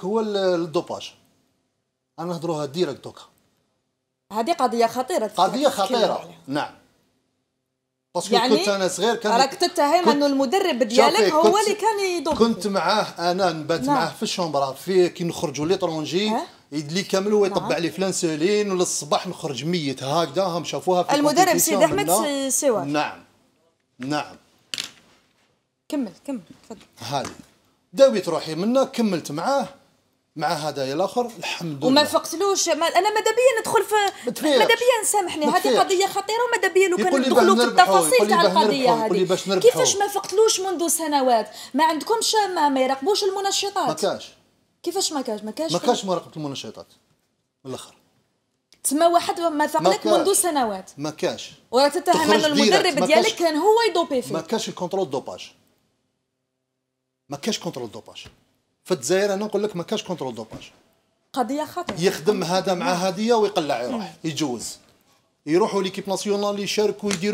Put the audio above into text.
هو الدوباج انا نهضروها ديريكت دوكا هذه قضيه خطيره قضيه خطيره يعني. نعم باسكو يعني كنت انا صغير كان راك تتهم انه المدرب ديالك هو اللي كان يدوب كنت معاه انا نبات نعم. معاه في الشومبرا في كي نخرجوا ليترونجي أه؟ اللي كامل هو يطبع نعم. لي فلانسولين ولا الصباح نخرج ميت هكذا هم شافوها في المدرب سيدي احمد سوا نعم نعم كمل كمل تفضل هذه داويت روحي منه كملت معاه مع هذايا الاخر الحمد لله وما فقتلوش ما انا ماذا بيا ندخل في ماذا بيا سامحني هذه قضيه خطيره وماذا بيا لو كان ندخلوا في التفاصيل تاع القضيه هذه كيفاش ما فقتلوش منذ سنوات ما عندكمش ما, ما يراقبوش المنشطات ما كاش كيفاش ما كاش ما كاش ما كاش مراقبه المنشطات من الاخر تسمى واحد ما فقلك منذ سنوات ما كاش وراك تتهم ان المدرب ديالك كان هو يدوبي فيك ما كاش الكونترول دوباج ما كاش كونترول دوباج في الجزائر انا نقول لك ما كاش كونترول دوباج قضيه خطيره يخدم هذا مع نعم. هذه ويقلع يروح نعم. يجوز يروحوا ليكيب ناسيونال يشاركوا يديروا